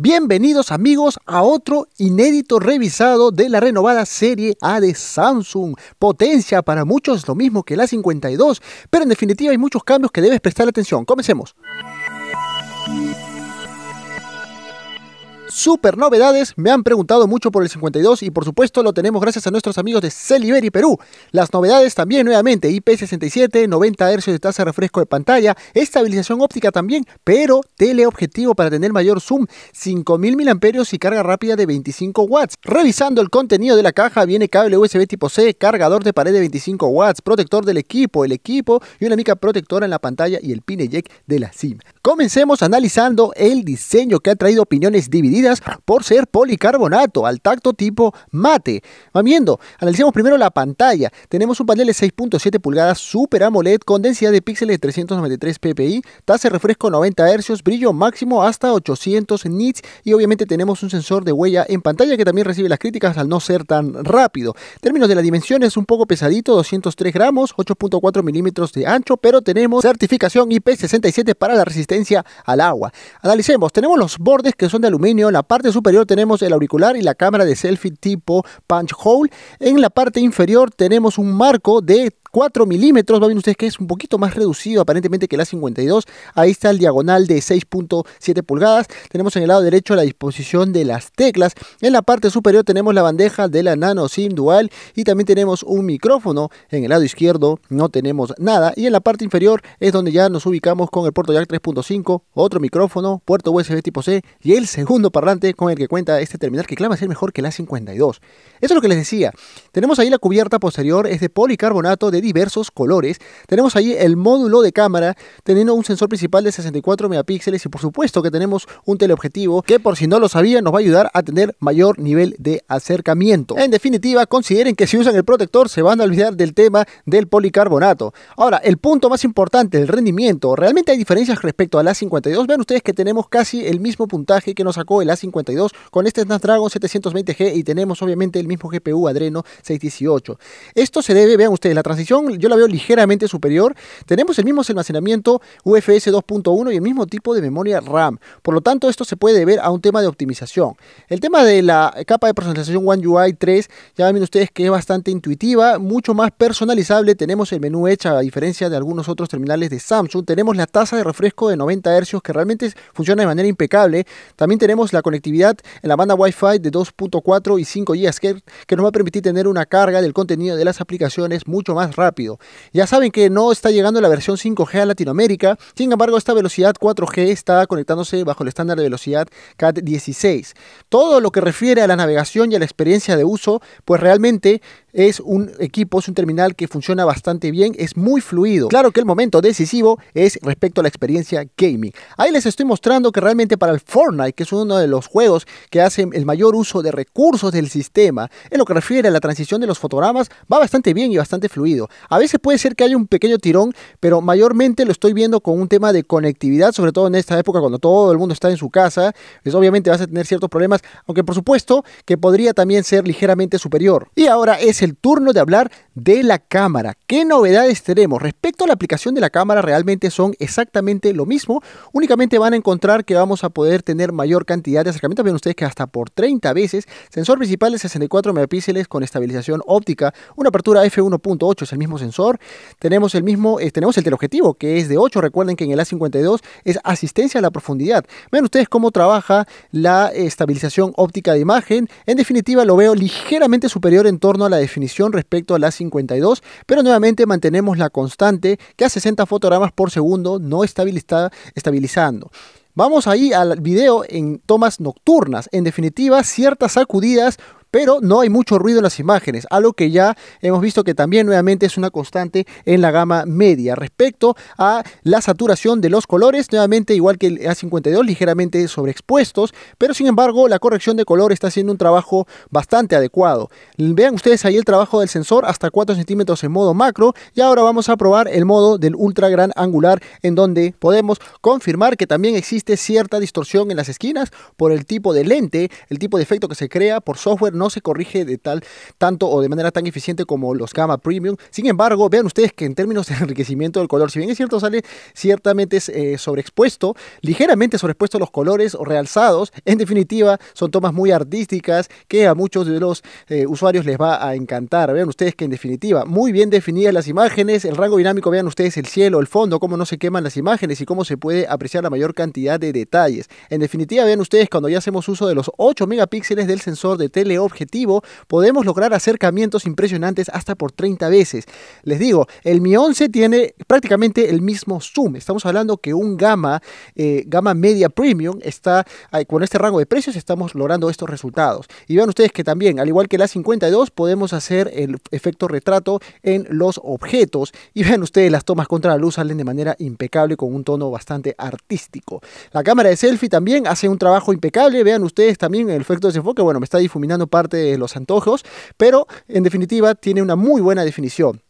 Bienvenidos amigos a otro inédito revisado de la renovada serie A de Samsung. Potencia para muchos lo mismo que la 52, pero en definitiva hay muchos cambios que debes prestar atención. Comencemos. super novedades. Me han preguntado mucho por el 52 y por supuesto lo tenemos gracias a nuestros amigos de Celiberi Perú. Las novedades también nuevamente, IP67, 90 Hz de tasa de refresco de pantalla, estabilización óptica también, pero teleobjetivo para tener mayor zoom, 5000 mAh y carga rápida de 25 watts. Revisando el contenido de la caja viene cable USB tipo C, cargador de pared de 25 watts, protector del equipo, el equipo y una mica protectora en la pantalla y el pin jack de la SIM. Comencemos analizando el diseño que ha traído opiniones divididas por ser policarbonato, al tacto tipo mate. Van viendo, analicemos primero la pantalla. Tenemos un panel de 6.7 pulgadas Super AMOLED con densidad de píxeles de 393 ppi, tasa de refresco 90 Hz, brillo máximo hasta 800 nits y obviamente tenemos un sensor de huella en pantalla que también recibe las críticas al no ser tan rápido. En términos de la dimensión es un poco pesadito, 203 gramos, 8.4 milímetros de ancho, pero tenemos certificación IP67 para la resistencia al agua. Analicemos, tenemos los bordes que son de aluminio en la parte superior tenemos el auricular y la cámara de selfie tipo punch hole. En la parte inferior tenemos un marco de 4 milímetros, va a ustedes que es un poquito más reducido aparentemente que la 52. Ahí está el diagonal de 6.7 pulgadas. Tenemos en el lado derecho la disposición de las teclas. En la parte superior tenemos la bandeja de la Nano SIM Dual y también tenemos un micrófono. En el lado izquierdo no tenemos nada y en la parte inferior es donde ya nos ubicamos con el puerto jack 3.5, otro micrófono, puerto USB tipo C y el segundo parlante con el que cuenta este terminal que clama ser mejor que la 52. Eso es lo que les decía. Tenemos ahí la cubierta posterior, es de policarbonato de diversos colores. Tenemos ahí el módulo de cámara, teniendo un sensor principal de 64 megapíxeles y por supuesto que tenemos un teleobjetivo que por si no lo sabían nos va a ayudar a tener mayor nivel de acercamiento. En definitiva, consideren que si usan el protector se van a olvidar del tema del policarbonato. Ahora, el punto más importante, el rendimiento. Realmente hay diferencias respecto a 52. Vean ustedes que tenemos casi el mismo puntaje que nos sacó el A52 con este Snapdragon 720G y tenemos obviamente el mismo GPU Adreno 618. Esto se debe, vean ustedes, la transición yo la veo ligeramente superior. Tenemos el mismo almacenamiento UFS 2.1 y el mismo tipo de memoria RAM. Por lo tanto, esto se puede deber a un tema de optimización. El tema de la capa de personalización One UI 3, ya ven ustedes que es bastante intuitiva, mucho más personalizable. Tenemos el menú hecha a diferencia de algunos otros terminales de Samsung. Tenemos la tasa de refresco de 90 Hz que realmente funciona de manera impecable. También tenemos la conectividad en la banda Wi-Fi de 2.4 y 5 GHz que, que nos va a permitir tener una carga del contenido de las aplicaciones mucho más rápido. Ya saben que no está llegando la versión 5G a Latinoamérica, sin embargo esta velocidad 4G está conectándose bajo el estándar de velocidad CAT 16. Todo lo que refiere a la navegación y a la experiencia de uso, pues realmente es un equipo, es un terminal que funciona bastante bien, es muy fluido. Claro que el momento decisivo es respecto a la experiencia gaming. Ahí les estoy mostrando que realmente para el Fortnite, que es uno de los juegos que hacen el mayor uso de recursos del sistema, en lo que refiere a la transición de los fotogramas, va bastante bien y bastante fluido. A veces puede ser que haya un pequeño tirón, pero mayormente lo estoy viendo con un tema de conectividad, sobre todo en esta época cuando todo el mundo está en su casa, pues obviamente vas a tener ciertos problemas, aunque por supuesto que podría también ser ligeramente superior. Y ahora es el turno de hablar de la cámara. ¿Qué novedades tenemos? Respecto a la aplicación de la cámara, realmente son exactamente lo mismo. Únicamente van a encontrar que vamos a poder tener mayor cantidad de acercamientos, Ven ustedes que hasta por 30 veces. Sensor principal de 64 megapíxeles con estabilización óptica. Una apertura f1.8 es el mismo sensor. Tenemos el mismo, eh, tenemos el teleobjetivo que es de 8. Recuerden que en el A52 es asistencia a la profundidad. Ven ustedes cómo trabaja la estabilización óptica de imagen. En definitiva, lo veo ligeramente superior en torno a la definición respecto a las 52, pero nuevamente mantenemos la constante que a 60 fotogramas por segundo no está estabilizando. Vamos ahí al video en tomas nocturnas. En definitiva, ciertas sacudidas pero no hay mucho ruido en las imágenes, algo que ya hemos visto que también nuevamente es una constante en la gama media. Respecto a la saturación de los colores, nuevamente igual que el A52, ligeramente sobreexpuestos, pero sin embargo la corrección de color está haciendo un trabajo bastante adecuado. Vean ustedes ahí el trabajo del sensor hasta 4 centímetros en modo macro y ahora vamos a probar el modo del ultra gran angular en donde podemos confirmar que también existe cierta distorsión en las esquinas por el tipo de lente, el tipo de efecto que se crea por software no se corrige de tal tanto o de manera tan eficiente como los Gamma Premium. Sin embargo, vean ustedes que en términos de enriquecimiento del color, si bien es cierto, sale ciertamente eh, sobreexpuesto, ligeramente sobreexpuesto los colores o realzados. En definitiva, son tomas muy artísticas que a muchos de los eh, usuarios les va a encantar. Vean ustedes que en definitiva, muy bien definidas las imágenes, el rango dinámico, vean ustedes el cielo, el fondo, cómo no se queman las imágenes y cómo se puede apreciar la mayor cantidad de detalles. En definitiva, vean ustedes cuando ya hacemos uso de los 8 megapíxeles del sensor de teleo objetivo, podemos lograr acercamientos impresionantes hasta por 30 veces. Les digo, el Mi 11 tiene prácticamente el mismo zoom. Estamos hablando que un gama, eh, gama media premium, está eh, con este rango de precios, estamos logrando estos resultados. Y vean ustedes que también, al igual que la 52, podemos hacer el efecto retrato en los objetos. Y vean ustedes, las tomas contra la luz salen de manera impecable con un tono bastante artístico. La cámara de selfie también hace un trabajo impecable. Vean ustedes también el efecto de desenfoque. Bueno, me está difuminando para parte de los antojos, pero en definitiva tiene una muy buena definición.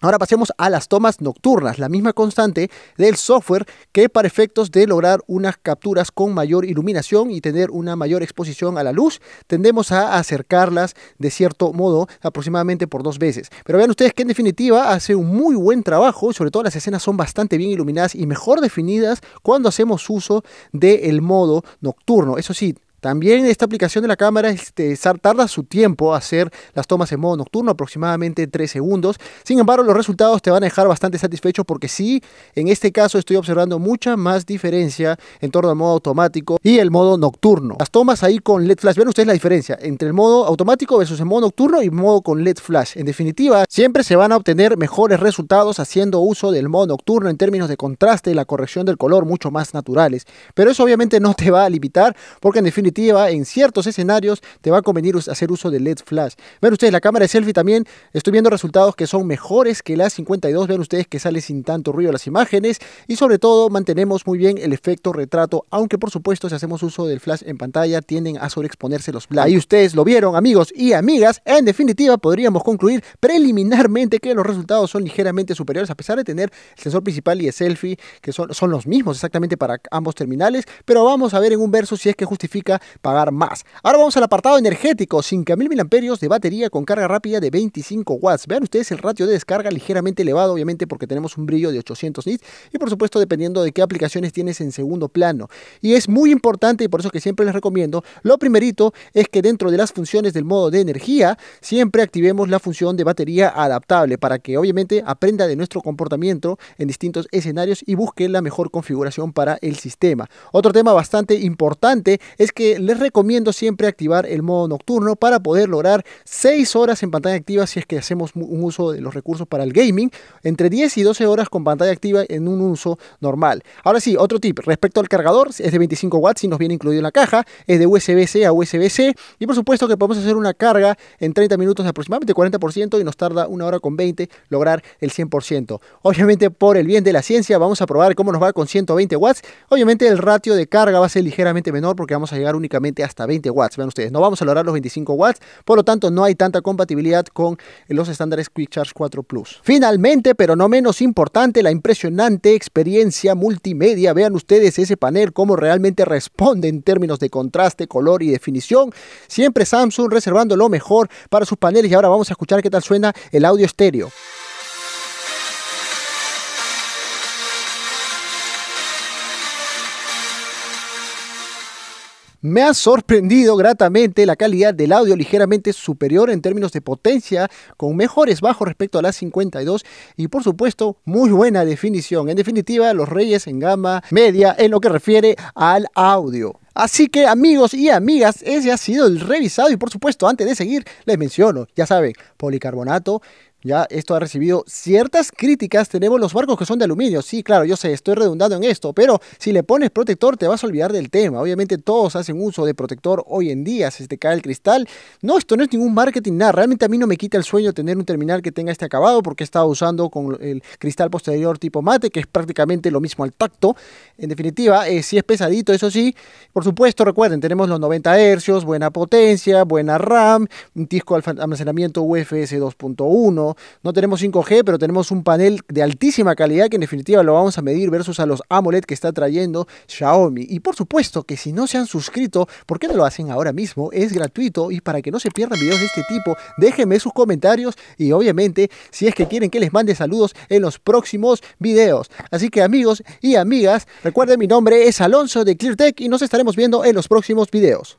Ahora pasemos a las tomas nocturnas, la misma constante del software que para efectos de lograr unas capturas con mayor iluminación y tener una mayor exposición a la luz, tendemos a acercarlas de cierto modo aproximadamente por dos veces. Pero vean ustedes que en definitiva hace un muy buen trabajo, sobre todo las escenas son bastante bien iluminadas y mejor definidas cuando hacemos uso del modo nocturno. Eso sí, también esta aplicación de la cámara este, tarda su tiempo hacer las tomas en modo nocturno, aproximadamente 3 segundos. Sin embargo, los resultados te van a dejar bastante satisfecho porque sí, en este caso estoy observando mucha más diferencia en torno al modo automático y el modo nocturno. Las tomas ahí con LED flash, ven ustedes la diferencia entre el modo automático versus el modo nocturno y modo con LED flash. En definitiva, siempre se van a obtener mejores resultados haciendo uso del modo nocturno en términos de contraste y la corrección del color mucho más naturales. Pero eso obviamente no te va a limitar porque en definitiva en ciertos escenarios te va a convenir hacer uso de LED flash. ver ustedes, la cámara de selfie también, estoy viendo resultados que son mejores que las 52. Ven ustedes que sale sin tanto ruido las imágenes y sobre todo mantenemos muy bien el efecto retrato, aunque por supuesto si hacemos uso del flash en pantalla tienden a sobreexponerse los bla Y ustedes lo vieron, amigos y amigas. En definitiva, podríamos concluir preliminarmente que los resultados son ligeramente superiores, a pesar de tener el sensor principal y el selfie, que son, son los mismos exactamente para ambos terminales, pero vamos a ver en un verso si es que justifica pagar más. Ahora vamos al apartado energético, 5.000 mAh de batería con carga rápida de 25 watts. Vean ustedes el ratio de descarga ligeramente elevado, obviamente porque tenemos un brillo de 800 nits y por supuesto dependiendo de qué aplicaciones tienes en segundo plano. Y es muy importante y por eso que siempre les recomiendo, lo primerito es que dentro de las funciones del modo de energía siempre activemos la función de batería adaptable para que obviamente aprenda de nuestro comportamiento en distintos escenarios y busque la mejor configuración para el sistema. Otro tema bastante importante es que les recomiendo siempre activar el modo nocturno para poder lograr 6 horas en pantalla activa si es que hacemos un uso de los recursos para el gaming, entre 10 y 12 horas con pantalla activa en un uso normal. Ahora sí, otro tip respecto al cargador, es de 25 watts y nos viene incluido en la caja, es de USB-C a USB-C y por supuesto que podemos hacer una carga en 30 minutos aproximadamente 40% y nos tarda una hora con 20 lograr el 100%. Obviamente por el bien de la ciencia vamos a probar cómo nos va con 120 watts. Obviamente el ratio de carga va a ser ligeramente menor porque vamos a llegar a un únicamente hasta 20 watts. Vean ustedes, no vamos a lograr los 25 watts, por lo tanto no hay tanta compatibilidad con los estándares Quick Charge 4 Plus. Finalmente, pero no menos importante, la impresionante experiencia multimedia. Vean ustedes ese panel, cómo realmente responde en términos de contraste, color y definición. Siempre Samsung reservando lo mejor para sus paneles y ahora vamos a escuchar qué tal suena el audio estéreo. Me ha sorprendido gratamente la calidad del audio ligeramente superior en términos de potencia, con mejores bajos respecto a la 52 y por supuesto muy buena definición. En definitiva, los reyes en gama media en lo que refiere al audio. Así que amigos y amigas, ese ha sido el revisado y por supuesto antes de seguir les menciono, ya saben, policarbonato, ya, esto ha recibido ciertas críticas. Tenemos los barcos que son de aluminio. Sí, claro, yo sé, estoy redundando en esto, pero si le pones protector te vas a olvidar del tema. Obviamente todos hacen uso de protector hoy en día, si te cae el cristal. No, esto no es ningún marketing, nada. Realmente a mí no me quita el sueño tener un terminal que tenga este acabado porque estaba usando con el cristal posterior tipo mate, que es prácticamente lo mismo al tacto. En definitiva, eh, si es pesadito, eso sí. Por supuesto, recuerden, tenemos los 90 Hz buena potencia, buena RAM, un disco almacenamiento UFS 2.1 ¿no? tenemos 5G, pero tenemos un panel de altísima calidad que en definitiva lo vamos a medir versus a los AMOLED que está trayendo Xiaomi. Y por supuesto que si no se han suscrito, ¿por qué no lo hacen ahora mismo? Es gratuito y para que no se pierdan videos de este tipo, déjenme sus comentarios y obviamente si es que quieren que les mande saludos en los próximos videos. Así que amigos y amigas, recuerden mi nombre es Alonso de ClearTech y nos estaremos viendo en los próximos videos.